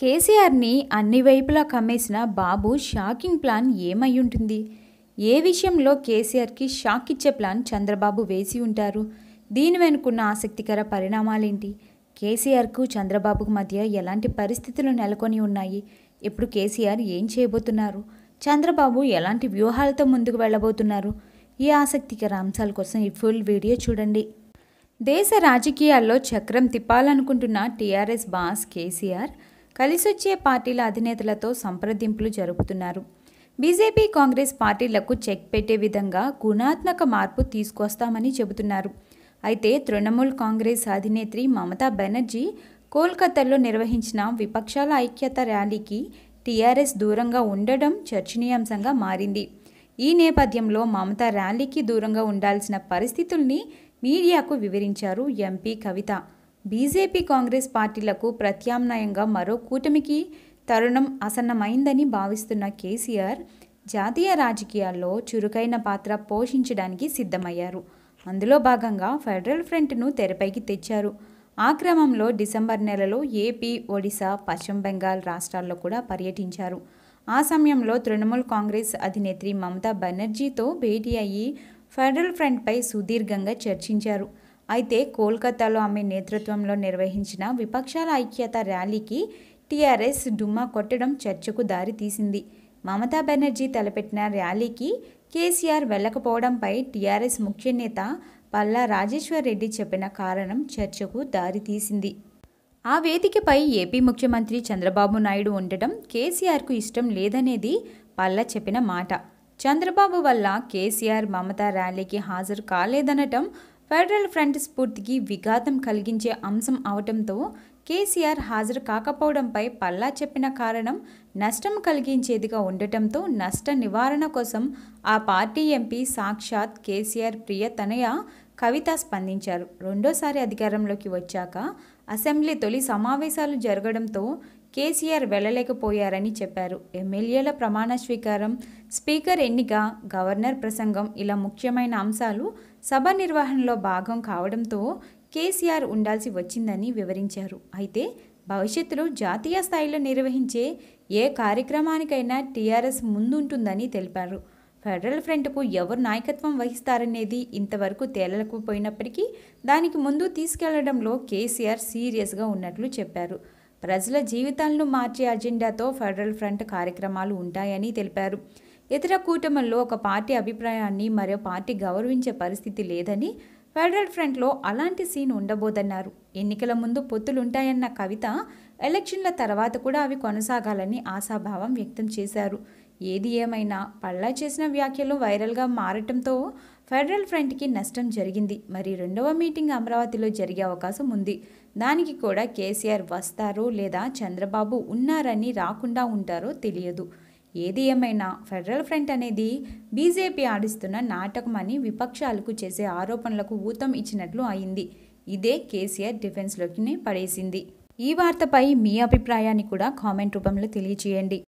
కేసీఆర్ని అన్ని వైపులా కమ్మేసిన బాబు షాకింగ్ ప్లాన్ ఏమై ఉంటుంది ఏ విషయంలో కేసీఆర్కి షాక్ ఇచ్చే ప్లాన్ చంద్రబాబు వేసి ఉంటారు దీని వెనుకున్న ఆసక్తికర పరిణామాలేంటి కేసీఆర్కు చంద్రబాబుకు మధ్య ఎలాంటి పరిస్థితులు నెలకొని ఉన్నాయి ఇప్పుడు కేసీఆర్ ఏం చేయబోతున్నారు చంద్రబాబు ఎలాంటి వ్యూహాలతో ముందుకు వెళ్ళబోతున్నారు ఈ ఆసక్తికర అంశాల కోసం ఈ ఫుల్ వీడియో చూడండి దేశ రాజకీయాల్లో చక్రం తిప్పాలనుకుంటున్న టీఆర్ఎస్ బాస్ కేసీఆర్ కలిసొచ్చే పార్టీల అధినేతలతో సంప్రదింపులు జరుపుతున్నారు బీజేపీ కాంగ్రెస్ పార్టీలకు చెక్ పెట్టే విధంగా గుణాత్మక మార్పు తీసుకొస్తామని చెబుతున్నారు అయితే తృణమూల్ కాంగ్రెస్ అధినేత్రి మమతా బెనర్జీ కోల్కతాలో నిర్వహించిన విపక్షాల ఐక్యత ర్యాలీకి టీఆర్ఎస్ దూరంగా ఉండడం చర్చనీయాంశంగా మారింది ఈ నేపథ్యంలో మమతా ర్యాలీకి దూరంగా ఉండాల్సిన పరిస్థితుల్ని మీడియాకు వివరించారు ఎంపీ కవిత బీజేపీ కాంగ్రెస్ పార్టీలకు ప్రత్యామ్నాయంగా మరో కూటమికి తరుణం ఆసన్నమైందని భావిస్తున్న కేసీఆర్ జాతీయ రాజకీయాల్లో చురుకైన పాత్ర పోషించడానికి సిద్ధమయ్యారు అందులో భాగంగా ఫెడరల్ ఫ్రంట్ను తెరపైకి తెచ్చారు ఆ క్రమంలో డిసెంబర్ నెలలో ఏపీ ఒడిశా పశ్చిమ బెంగాల్ రాష్ట్రాల్లో కూడా పర్యటించారు ఆ సమయంలో తృణమూల్ కాంగ్రెస్ అధినేత్రి మమతా బెనర్జీతో భేటీ అయ్యి ఫెడరల్ ఫ్రంట్పై సుదీర్ఘంగా చర్చించారు అయితే కోల్కతాలో ఆమె నేతృత్వంలో నిర్వహించిన విపక్షాల ఐక్యత ర్యాలీకి టీఆర్ఎస్ డుమ్మా కొట్టడం చర్చకు దారి తీసింది మమతా బెనర్జీ తలపెట్టిన ర్యాలీకి కేసీఆర్ వెళ్ళకపోవడంపై టీఆర్ఎస్ ముఖ్యనేత పల్లా రాజేశ్వర్ రెడ్డి చెప్పిన కారణం చర్చకు దారితీసింది ఆ వేదికపై ఏపీ ముఖ్యమంత్రి చంద్రబాబు నాయుడు ఉండటం కేసీఆర్కు ఇష్టం లేదనేది పల్లా చెప్పిన మాట చంద్రబాబు వల్ల కేసీఆర్ మమతా ర్యాలీకి హాజరు కాలేదనటం ఫెడరల్ ఫ్రంట్ స్ఫూర్తికి విఘాతం కలిగించే అంశం అవటంతో కేసీఆర్ హాజరు కాకపోవడంపై పల్లా చెప్పిన కారణం నష్టం కలిగించేదిగా ఉండటంతో నష్ట నివారణ కోసం ఆ పార్టీ ఎంపీ సాక్షాత్ కేసీఆర్ ప్రియ తనయ కవిత స్పందించారు రెండోసారి అధికారంలోకి వచ్చాక అసెంబ్లీ తొలి సమావేశాలు జరగడంతో కేసీఆర్ వెళ్ళలేకపోయారని చెప్పారు ఎమ్మెల్యేల ప్రమాణ స్వీకారం స్పీకర్ ఎన్నిక గవర్నర్ ప్రసంగం ఇలా ముఖ్యమైన అంశాలు సభ నిర్వహణలో భాగం కావడంతో కేసీఆర్ ఉండాల్సి వచ్చిందని వివరించారు అయితే భవిష్యత్తులో జాతీయ స్థాయిలో నిర్వహించే ఏ కార్యక్రమానికైనా టీఆర్ఎస్ ముందుంటుందని తెలిపారు ఫెడరల్ ఫ్రంట్కు ఎవరు నాయకత్వం వహిస్తారనేది ఇంతవరకు తేలకపోయినప్పటికీ దానికి ముందు తీసుకెళ్లడంలో కేసీఆర్ సీరియస్గా ఉన్నట్లు చెప్పారు ప్రజల జీవితాలను మార్చే అజెండాతో ఫెడరల్ ఫ్రంట్ కార్యక్రమాలు ఉంటాయని తెలిపారు ఇతర కూటమల్లో ఒక పార్టీ అభిప్రాయాన్ని మరో పార్టీ గౌరవించే పరిస్థితి లేదని ఫెడరల్ ఫ్రంట్లో అలాంటి సీన్ ఉండబోదన్నారు ఎన్నికల ముందు పొత్తులుంటాయన్న కవిత ఎలక్షన్ల తర్వాత కూడా అవి కొనసాగాలని ఆశాభావం వ్యక్తం చేశారు ఏది ఏమైనా పళ్ళా చేసిన వ్యాఖ్యలు వైరల్గా మారటంతో ఫెడరల్ ఫ్రంట్కి నష్టం జరిగింది మరి రెండవ మీటింగ్ అమరావతిలో జరిగే అవకాశం ఉంది దానికి కూడా కేసీఆర్ వస్తారో లేదా చంద్రబాబు ఉన్నారని రాకుండా ఉంటారో తెలియదు ఏది ఏమైనా ఫెడరల్ ఫ్రంట్ అనేది బీజేపీ ఆడిస్తున్న నాటకం అని విపక్షాలకు చేసే ఆరోపణలకు ఊతం ఇచ్చినట్లు అయింది ఇదే కేసీఆర్ డిఫెన్స్లోకి పడేసింది ఈ వార్తపై మీ అభిప్రాయాన్ని కూడా కామెంట్ రూపంలో తెలియచేయండి